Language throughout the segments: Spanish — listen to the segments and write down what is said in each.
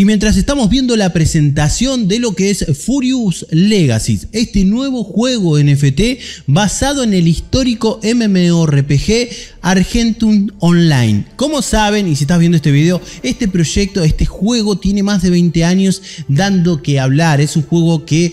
Y mientras estamos viendo la presentación de lo que es Furious Legacy, este nuevo juego NFT basado en el histórico MMORPG Argentum Online. Como saben, y si estás viendo este video, este proyecto, este juego tiene más de 20 años dando que hablar. Es un juego que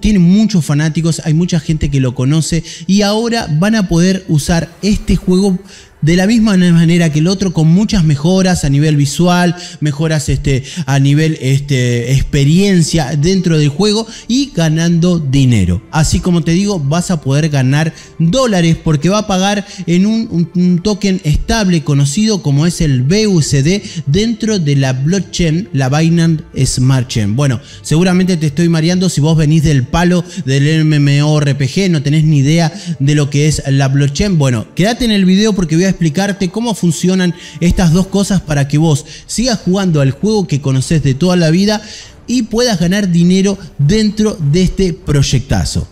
tiene muchos fanáticos, hay mucha gente que lo conoce y ahora van a poder usar este juego de la misma manera que el otro, con muchas mejoras a nivel visual, mejoras este, a nivel este, experiencia dentro del juego y ganando dinero. Así como te digo, vas a poder ganar dólares porque va a pagar en un, token estable conocido como es el BUCD dentro de la blockchain, la Binance Smart Chain. Bueno, seguramente te estoy mareando si vos venís del palo del MMORPG, no tenés ni idea de lo que es la blockchain. Bueno, quédate en el video porque voy a explicarte cómo funcionan estas dos cosas para que vos sigas jugando al juego que conoces de toda la vida y puedas ganar dinero dentro de este proyectazo.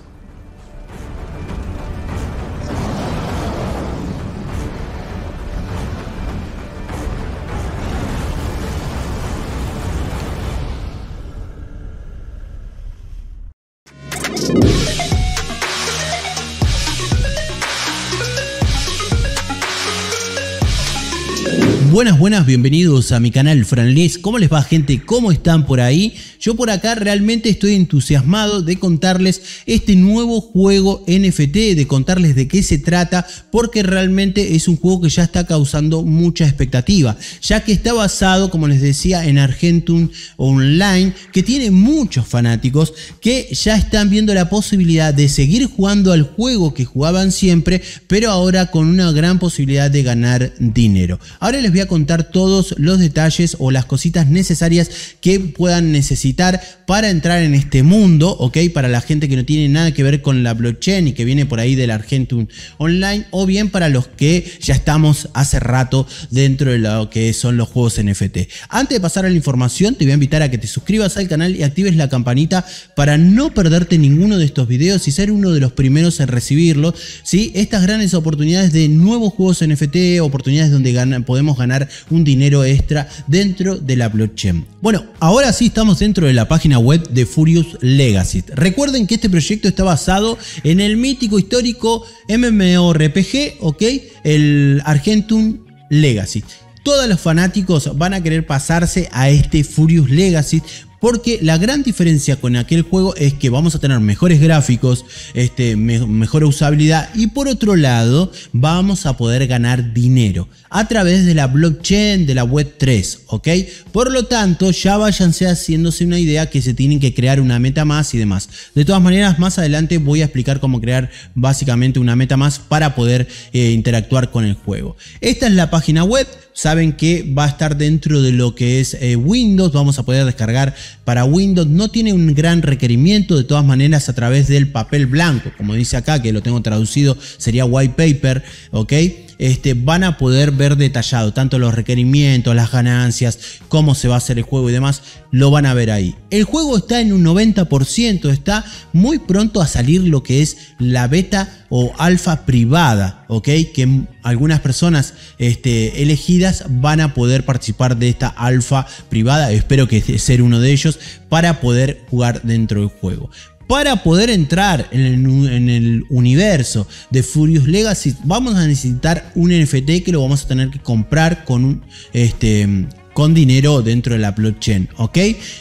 buenas, buenas, bienvenidos a mi canal franlis ¿Cómo les va gente? ¿Cómo están por ahí? Yo por acá realmente estoy entusiasmado de contarles este nuevo juego NFT, de contarles de qué se trata, porque realmente es un juego que ya está causando mucha expectativa, ya que está basado, como les decía, en Argentum Online, que tiene muchos fanáticos que ya están viendo la posibilidad de seguir jugando al juego que jugaban siempre, pero ahora con una gran posibilidad de ganar dinero. Ahora les voy a contar todos los detalles o las cositas necesarias que puedan necesitar para entrar en este mundo, ¿ok? Para la gente que no tiene nada que ver con la blockchain y que viene por ahí del Argentum Online, o bien para los que ya estamos hace rato dentro de lo que son los juegos NFT. Antes de pasar a la información, te voy a invitar a que te suscribas al canal y actives la campanita para no perderte ninguno de estos videos y ser uno de los primeros en recibirlo, Si Estas grandes oportunidades de nuevos juegos NFT, oportunidades donde podemos ganar un dinero extra dentro de la blockchain. Bueno, ahora sí estamos dentro de la página web de Furious Legacy. Recuerden que este proyecto está basado en el mítico histórico MMORPG, ¿ok? El Argentum Legacy todos los fanáticos van a querer pasarse a este Furious Legacy porque la gran diferencia con aquel juego es que vamos a tener mejores gráficos, este, mejor usabilidad y por otro lado vamos a poder ganar dinero a través de la blockchain de la web 3, ¿ok? Por lo tanto, ya váyanse haciéndose una idea que se tienen que crear una meta más y demás. De todas maneras, más adelante voy a explicar cómo crear básicamente una meta más para poder eh, interactuar con el juego. Esta es la página web saben que va a estar dentro de lo que es eh, Windows, vamos a poder descargar para Windows, no tiene un gran requerimiento de todas maneras a través del papel blanco, como dice acá, que lo tengo traducido, sería white paper, ¿ok? este, van a poder ver detallado tanto los requerimientos, las ganancias, cómo se va a hacer el juego y demás, lo van a ver ahí. El juego está en un 90%, está muy pronto a salir lo que es la beta o alfa privada, ¿ok? Que algunas personas este, elegidas van a poder participar de esta alfa privada, espero que ser uno de ellos, para poder jugar dentro del juego. Para poder entrar en el, universo de Furious Legacy, vamos a necesitar un NFT que lo vamos a tener que comprar con un, este, con dinero dentro de la blockchain. ¿ok?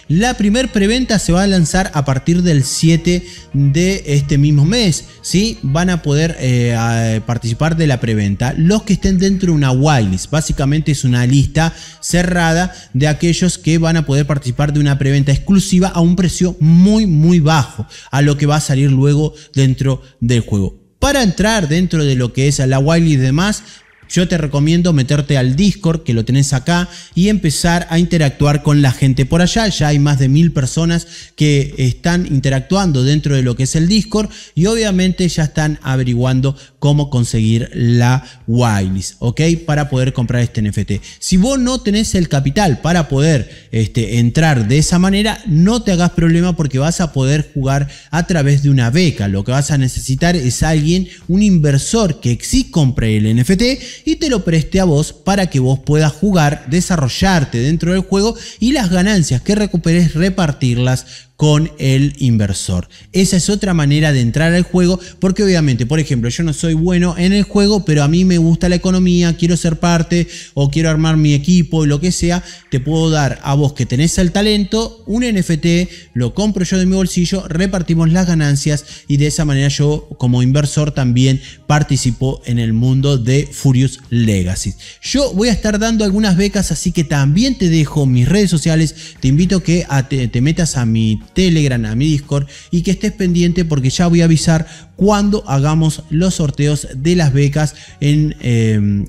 La primer preventa se va a lanzar a partir del 7 de este mismo mes. ¿sí? Van a poder eh, participar de la preventa los que estén dentro de una whitelist. Básicamente es una lista cerrada de aquellos que van a poder participar de una preventa exclusiva a un precio muy muy bajo a lo que va a salir luego dentro del juego. Para entrar dentro de lo que es la whitelist y demás, yo te recomiendo meterte al Discord, que lo tenés acá, y empezar a interactuar con la gente por allá. Ya hay más de mil personas que están interactuando dentro de lo que es el Discord y obviamente ya están averiguando cómo conseguir la wireless ¿ok? Para poder comprar este NFT. Si vos no tenés el capital para poder este, entrar de esa manera, no te hagas problema porque vas a poder jugar a través de una beca. Lo que vas a necesitar es alguien, un inversor que sí compre el NFT y te lo preste a vos para que vos puedas jugar, desarrollarte dentro del juego y las ganancias que recuperes repartirlas con el inversor. Esa es otra manera de entrar al juego, porque obviamente, por ejemplo, yo no soy bueno en el juego, pero a mí me gusta la economía, quiero ser parte o quiero armar mi equipo, lo que sea, te puedo dar a vos que tenés el talento un NFT, lo compro yo de mi bolsillo, repartimos las ganancias y de esa manera yo como inversor también participo en el mundo de Furious Legacy. Yo voy a estar dando algunas becas, así que también te dejo mis redes sociales, te invito que te metas a mi Telegram, a mi Discord y que estés pendiente porque ya voy a avisar cuando hagamos los sorteos de las becas em,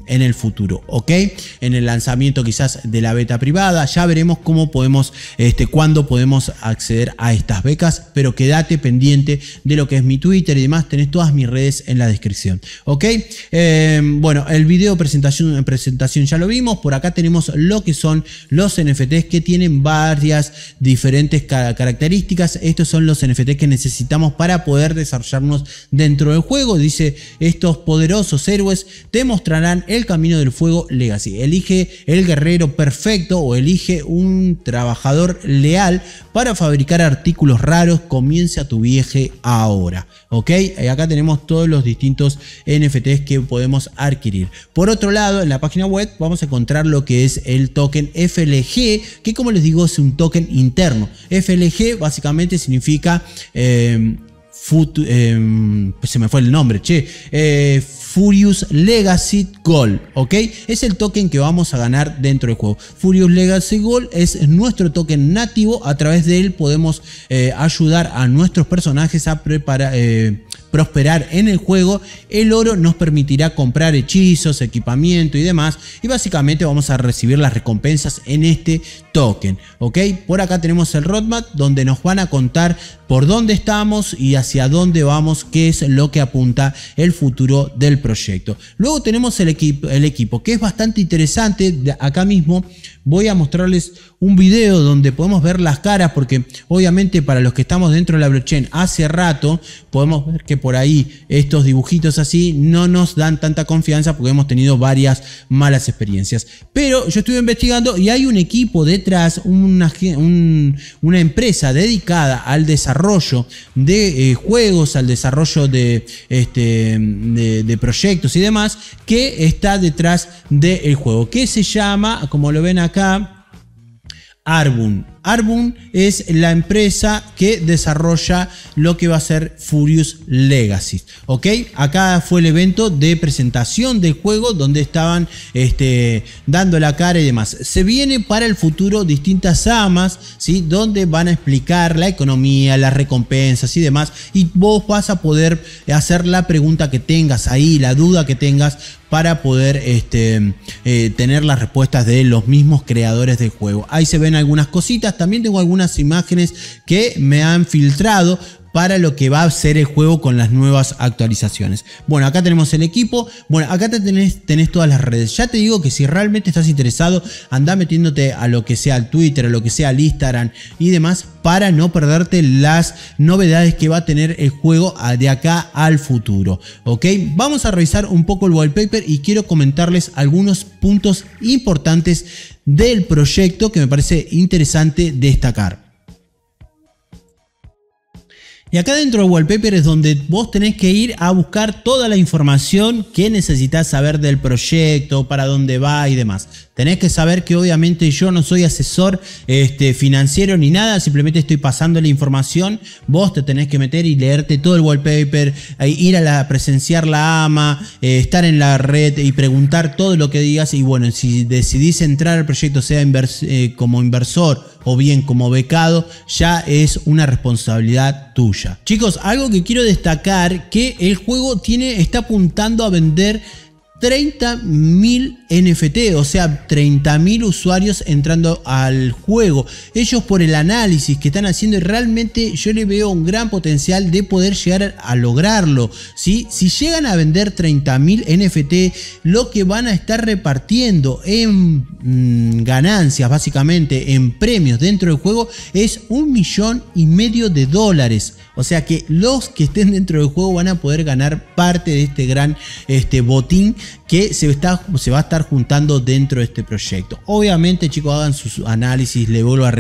en, el futuro, ¿ok? En el lanzamiento quizás de la beta privada, ya veremos cómo podemos, este, cuándo podemos acceder a estas becas, pero quédate pendiente de lo que es mi Twitter y demás, tenés todas mis redes en la descripción, ¿ok? Em, bueno, el video presentación, presentación ya lo vimos, por acá tenemos lo que son los NFTs que tienen varias diferentes características estos son los NFT que necesitamos para poder desarrollarnos dentro del juego. Dice, estos poderosos héroes te mostrarán el camino del fuego legacy. Elige el guerrero perfecto o elige un trabajador leal para fabricar artículos raros. Comienza tu viaje ahora. ¿Ok? Eh, acá tenemos todos los distintos NFTs que podemos adquirir. Por otro lado, en la página web vamos a encontrar lo que es el token FLG, que como les digo es un token interno. FLG va básicamente significa... Em, em, pues se me fue el nombre, che. Eh, Furious Legacy Gold, ¿ok? Es el token que vamos a ganar dentro del juego. Furious Legacy Gold es nuestro token nativo. A través de él podemos eh, ayudar a nuestros personajes a eh, prosperar en el juego, el oro nos permitirá comprar hechizos, equipamiento y demás. Y básicamente vamos a recibir las recompensas en este token. ¿Ok? Por acá tenemos el roadmap donde nos van a contar por dónde estamos y hacia dónde vamos, qué es lo que apunta el futuro del proyecto. Luego tenemos el, equipo, el equipo que es bastante interesante. Acá mismo voy a mostrarles un video donde podemos ver las caras, porque obviamente para los que estamos dentro de la blockchain hace rato, podemos ver que por ahí estos dibujitos así no nos dan tanta confianza porque hemos tenido varias malas experiencias. Pero yo estuve investigando y hay un equipo de una, una empresa dedicada al desarrollo de eh, juegos, al desarrollo de, este, de, proyectos y demás, que está detrás del juego, que se llama, como lo ven acá, Arbun. Arbun es la empresa que desarrolla lo que va a ser Furious Legacy. ¿Ok? Acá fue el evento de presentación del juego donde estaban este, dando la cara y demás. Se viene para el futuro distintas amas, ¿sí? Donde van a explicar la economía, las recompensas y demás. Y vos vas a poder hacer la pregunta que tengas ahí, la duda que tengas para poder este, eh, tener las respuestas de los mismos creadores del juego. Ahí se ven algunas cositas también tengo algunas imágenes que me han filtrado para lo que va a ser el juego con las nuevas actualizaciones. Bueno, acá tenemos el equipo. Bueno, acá te tenés, tenés, todas las redes. Ya te digo que si realmente estás interesado, anda metiéndote a lo que sea el Twitter, a lo que sea el Instagram y demás para no perderte las novedades que va a tener el juego de acá al futuro. ¿Ok? Vamos a revisar un poco el wallpaper y quiero comentarles algunos puntos importantes del proyecto que me parece interesante destacar. Y acá dentro de Wallpaper es donde vos tenés que ir a buscar toda la información que necesitas saber del proyecto, para dónde va y demás. Tenés que saber que obviamente yo no soy asesor este, financiero ni nada, simplemente estoy pasando la información. Vos te tenés que meter y leerte todo el wallpaper, eh, ir a la, presenciar la AMA, eh, estar en la red y preguntar todo lo que digas. Y bueno, si decidís entrar al proyecto, sea eh, como inversor o bien como becado, ya es una responsabilidad tuya. Chicos, algo que quiero destacar que el juego tiene, está apuntando a vender 30.000 NFT, o sea, 30.000 usuarios entrando al juego. Ellos por el análisis que están haciendo, realmente yo le veo un gran potencial de poder llegar a lograrlo. ¿sí? Si llegan a vender 30.000 NFT, lo que van a estar repartiendo en mm, ganancias, básicamente, en premios dentro del juego, es un millón y medio de dólares. O sea que los que estén dentro del juego van a poder ganar parte de este gran este, botín que se, está, se va a estar juntando dentro de este proyecto. Obviamente, chicos, hagan sus análisis, le vuelvo a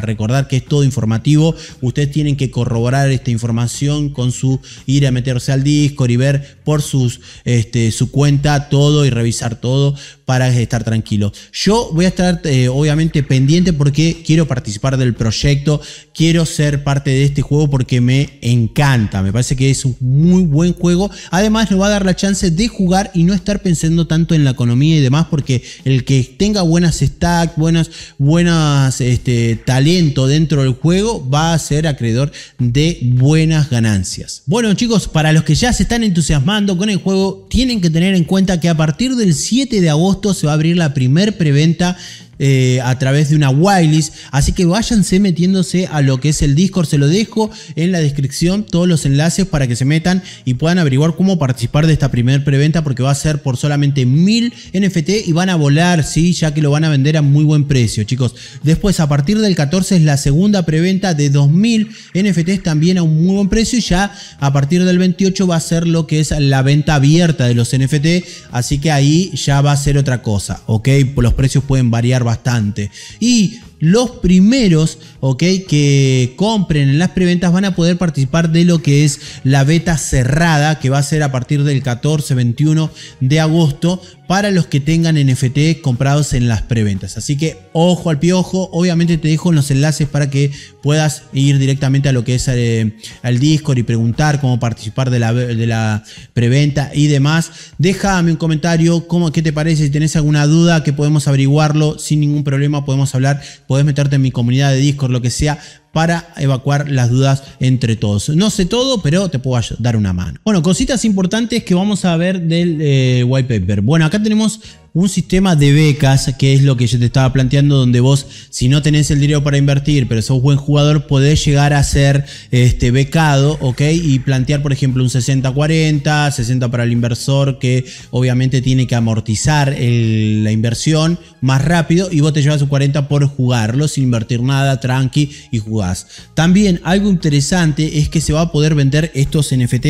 recordar, que es todo informativo, ustedes tienen que corroborar esta información con su ir a meterse al Discord y ver por sus, este, su cuenta todo y revisar todo para estar tranquilo. Yo voy a estar eh, obviamente pendiente porque quiero participar del proyecto, quiero ser parte de este juego porque me encanta, me parece que es un muy buen juego, además nos va a dar la chance de jugar y no estar estar pensando tanto en la economía y demás, porque el que tenga buenas stacks, buenas, buenas este, talento dentro del juego, va a ser acreedor de buenas ganancias. Bueno, chicos, para los que ya se están entusiasmando con el juego, tienen que tener en cuenta que a partir del 7 de agosto se va a abrir la primer preventa eh, a través de una wireless. Así que váyanse metiéndose a lo que es el Discord. Se lo dejo en la descripción todos los enlaces para que se metan y puedan averiguar cómo participar de esta primera preventa porque va a ser por solamente 1000 NFT y van a volar, ¿sí? ya que lo van a vender a muy buen precio, chicos. Después, a partir del 14 es la segunda preventa de 2000 NFTs también a un muy buen precio y ya a partir del 28 va a ser lo que es la venta abierta de los NFT. Así que ahí ya va a ser otra cosa, ¿ok? Los precios pueden variar bastante. Y los primeros que compren en las preventas van a poder participar de lo que es la beta cerrada, que va a ser a partir del 14-21 de agosto, para los que tengan NFT comprados en las preventas. Así que ojo al piojo, obviamente te dejo los enlaces para que puedas ir directamente a lo que es el eh, al Discord y preguntar cómo participar de la, preventa y demás. Déjame un comentario, cómo, qué te parece, si tenés alguna duda que podemos averiguarlo sin ningún problema, podemos hablar, puedes meterte en mi comunidad de Discord lo que sea, para evacuar las dudas entre todos. No sé todo, pero te puedo dar una mano. Bueno, cositas importantes que vamos a ver del eh, white paper. Bueno, acá tenemos un sistema de becas, que es lo que yo te estaba planteando, donde vos, si no tenés el dinero para invertir, pero sos buen jugador, podés llegar a ser este, becado, ¿ok? Y plantear, por ejemplo, un 60-40, 60 para el inversor, que obviamente tiene que amortizar la inversión más rápido, y vos te llevas un 40 por jugarlo, sin invertir nada, tranqui, y jugás. También algo interesante es que se va a poder vender estos NFT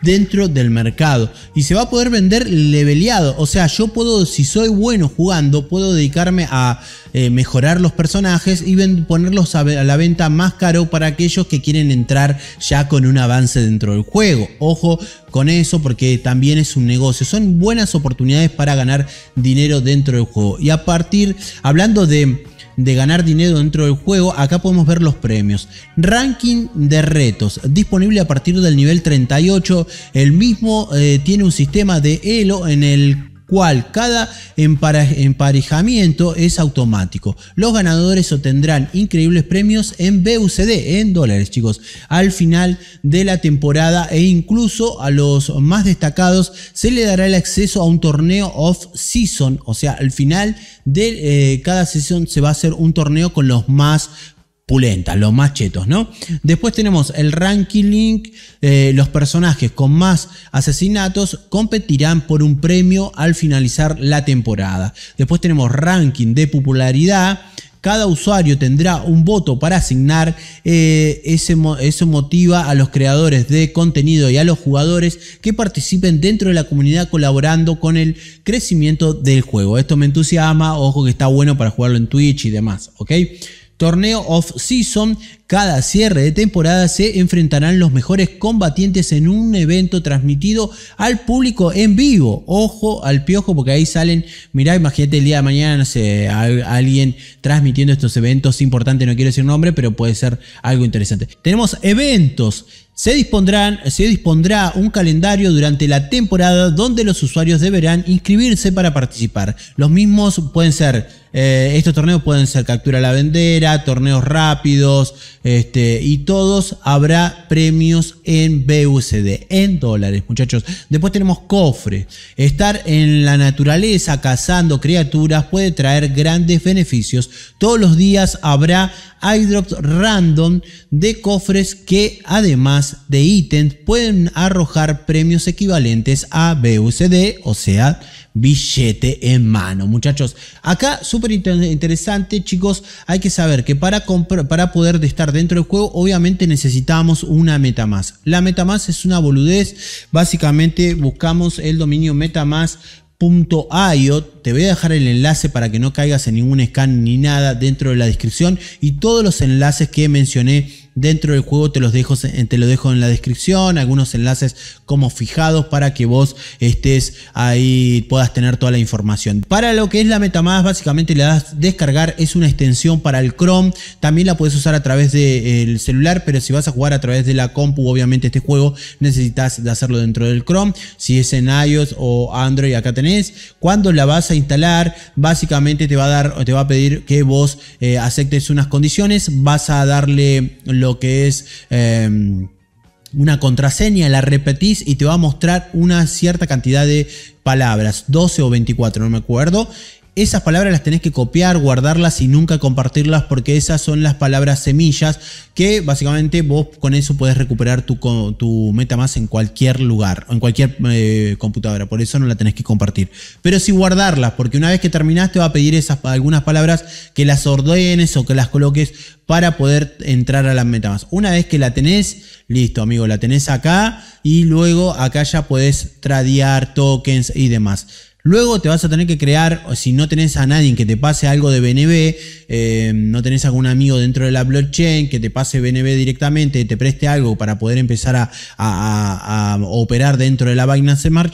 dentro del mercado, y se va a poder vender leveleado, o sea, yo puedo, si soy bueno jugando, puedo dedicarme a eh, mejorar los personajes y ponerlos a, la venta más caro para aquellos que quieren entrar ya con un avance dentro del juego. Ojo con eso porque también es un negocio. Son buenas oportunidades para ganar dinero dentro del juego. Y a partir, hablando de de ganar dinero dentro del juego, acá podemos ver los premios. Ranking de retos, disponible a partir del nivel 38. El mismo eh, tiene un sistema de Elo en el cual cada emparejamiento es automático. Los ganadores obtendrán increíbles premios en BUCD, en dólares, chicos, al final de la temporada e incluso a los más destacados se le dará el acceso a un torneo off-season, o sea, al final de eh, cada sesión se va a hacer un torneo con los más pulenta los más ¿no? Después tenemos el ranking link, eh, los personajes con más asesinatos competirán por un premio al finalizar la temporada. Después tenemos ranking de popularidad, cada usuario tendrá un voto para asignar. Eh, ese, eso motiva a los creadores de contenido y a los jugadores que participen dentro de la comunidad colaborando con el crecimiento del juego. Esto me entusiasma, ojo que está bueno para jugarlo en Twitch y demás, ¿ok? torneo off-season Cada cierre de temporada se enfrentarán los mejores combatientes en un evento transmitido al público en vivo. Ojo al piojo porque ahí salen, mirá, imagínate el día de mañana, no alguien transmitiendo estos eventos Importante, no quiero decir nombre, pero puede ser algo interesante. Tenemos eventos. Se, dispondrán, se dispondrá un calendario durante la temporada donde los usuarios deberán inscribirse para participar. Los mismos pueden ser, eh, estos torneos pueden ser captura a la Vendera, torneos rápidos, este, y todos habrá premios en BUCD, en dólares, muchachos. Después tenemos cofre. Estar en la naturaleza cazando criaturas puede traer grandes beneficios. Todos los días habrá iDrops random de cofres que además de ítems pueden arrojar premios equivalentes a BUCD, o sea, billete en mano. Muchachos, acá súper interesante, chicos, hay que saber que para, para poder estar dentro del juego, obviamente necesitamos una MetaMask. La MetaMask es una boludez, básicamente buscamos el dominio MetaMask.io te voy a dejar el enlace para que no caigas en ningún scan ni nada dentro de la descripción y todos los enlaces que mencioné dentro del juego te los dejo, te lo dejo en la descripción, algunos enlaces como fijados para que vos estés ahí, puedas tener toda la información. Para lo que es la MetaMask, básicamente le das descargar, es una extensión para el Chrome, también la puedes usar a través del celular, pero si vas a jugar a través de la compu, obviamente este juego necesitas hacerlo dentro del Chrome, si es en iOS o Android acá tenés, cuando la vas a instalar, básicamente te va a dar, te va a pedir que vos eh, aceptes unas condiciones, vas a darle lo que es... Em, una contraseña, la repetís y te va a mostrar una cierta cantidad de palabras, 12 o 24, no me acuerdo, esas palabras las tenés que copiar, guardarlas y nunca compartirlas porque esas son las palabras semillas que básicamente vos con eso puedes recuperar tu, meta MetaMask en cualquier lugar, en cualquier eh, computadora. Por eso no la tenés que compartir. Pero sí guardarlas porque una vez que terminás te va a pedir esas, algunas palabras que las ordenes o que las coloques para poder entrar a la MetaMask. Una vez que la tenés, listo amigo, la tenés acá y luego acá ya podés tradear tokens y demás. Luego te vas a tener que crear, si no tenés a nadie que te pase algo de BNB, eh, no tenés algún amigo dentro de la blockchain que te pase BNB directamente, te preste algo para poder empezar a, operar dentro de la Binance Smart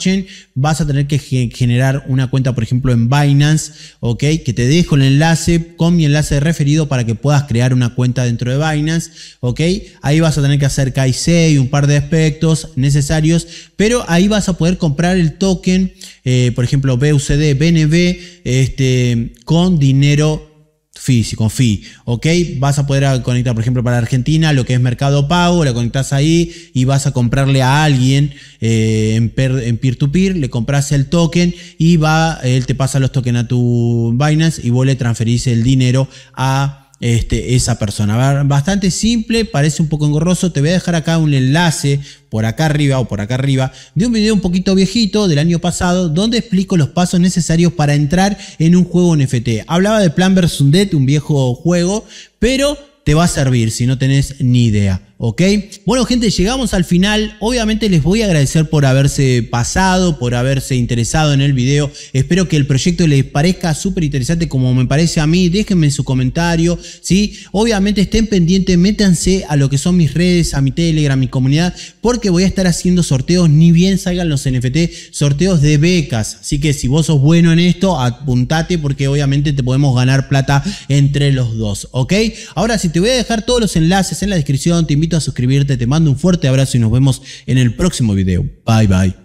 vas a tener que generar una cuenta, por ejemplo, en Binance, ¿ok? Que te dejo el enlace con mi enlace de referido para que puedas crear una cuenta dentro de Binance, ¿ok? Ahí vas a tener que hacer KIC y un par de aspectos necesarios, pero ahí vas a poder comprar el token, eh, por ejemplo, ejemplo, BUCD, BNB, este, con dinero físico, FI, ¿ok? Vas a poder conectar, por ejemplo, para Argentina, lo que es Mercado Pago, la conectas ahí y vas a comprarle a alguien eh, en peer-to-peer, le compras el token y va, él te pasa los tokens a tu Binance y vos le transferís el dinero a este, esa persona. Bastante simple, parece un poco engorroso. Te voy a dejar acá un enlace por acá arriba o por acá arriba de un video un poquito viejito del año pasado donde explico los pasos necesarios para entrar en un juego NFT. Hablaba de Plan vs. un viejo juego, pero te va a servir si no tenés ni idea. ¿ok? Bueno, gente, llegamos al final. Obviamente les voy a agradecer por haberse pasado, por haberse interesado en el video. Espero que el proyecto les parezca súper interesante como me parece a mí. Déjenme su comentario, ¿sí? Obviamente estén pendientes, métanse a lo que son mis redes, a mi Telegram, mi comunidad, porque voy a estar haciendo sorteos, ni bien salgan los NFT, sorteos de becas. Así que si vos sos bueno en esto, apuntate porque obviamente te podemos ganar plata entre los dos, ¿ok? Ahora, si te voy a dejar todos los enlaces en la descripción, te invito a suscribirte, te mando un fuerte abrazo y nos vemos en el próximo video. Bye bye.